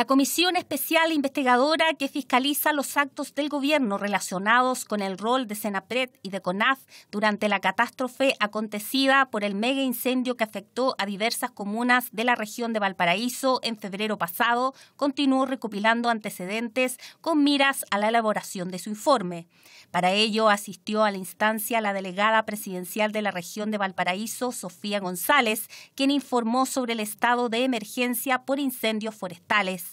la Comisión Especial Investigadora que fiscaliza los actos del gobierno relacionados con el rol de Senapret y de CONAF durante la catástrofe acontecida por el mega incendio que afectó a diversas comunas de la región de Valparaíso en febrero pasado, continuó recopilando antecedentes con miras a la elaboración de su informe. Para ello asistió a la instancia la delegada presidencial de la región de Valparaíso, Sofía González, quien informó sobre el estado de emergencia por incendios forestales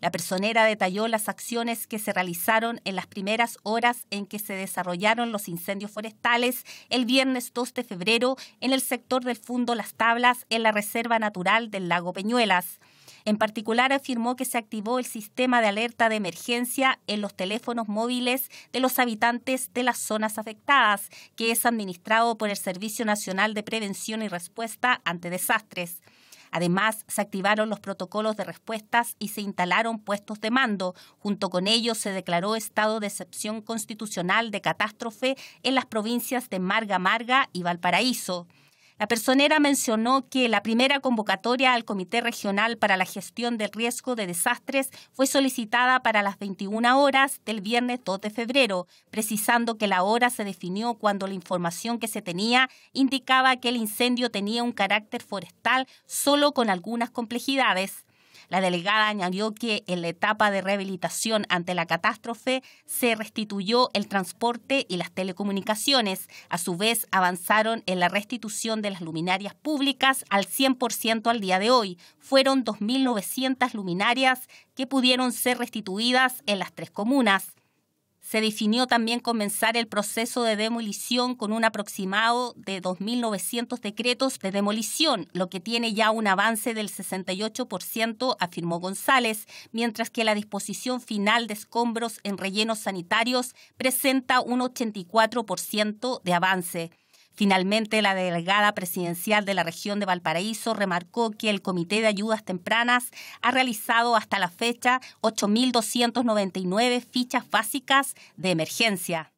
la personera detalló las acciones que se realizaron en las primeras horas en que se desarrollaron los incendios forestales el viernes 2 de febrero en el sector del Fundo Las Tablas en la Reserva Natural del Lago Peñuelas. En particular, afirmó que se activó el sistema de alerta de emergencia en los teléfonos móviles de los habitantes de las zonas afectadas, que es administrado por el Servicio Nacional de Prevención y Respuesta ante Desastres. Además, se activaron los protocolos de respuestas y se instalaron puestos de mando. Junto con ellos se declaró estado de excepción constitucional de catástrofe en las provincias de Marga Marga y Valparaíso. La personera mencionó que la primera convocatoria al Comité Regional para la Gestión del Riesgo de Desastres fue solicitada para las 21 horas del viernes 2 de febrero, precisando que la hora se definió cuando la información que se tenía indicaba que el incendio tenía un carácter forestal solo con algunas complejidades. La delegada añadió que en la etapa de rehabilitación ante la catástrofe se restituyó el transporte y las telecomunicaciones. A su vez, avanzaron en la restitución de las luminarias públicas al 100% al día de hoy. Fueron 2.900 luminarias que pudieron ser restituidas en las tres comunas. Se definió también comenzar el proceso de demolición con un aproximado de 2.900 decretos de demolición, lo que tiene ya un avance del 68%, afirmó González, mientras que la disposición final de escombros en rellenos sanitarios presenta un 84% de avance. Finalmente, la delegada presidencial de la región de Valparaíso remarcó que el Comité de Ayudas Tempranas ha realizado hasta la fecha 8.299 fichas básicas de emergencia.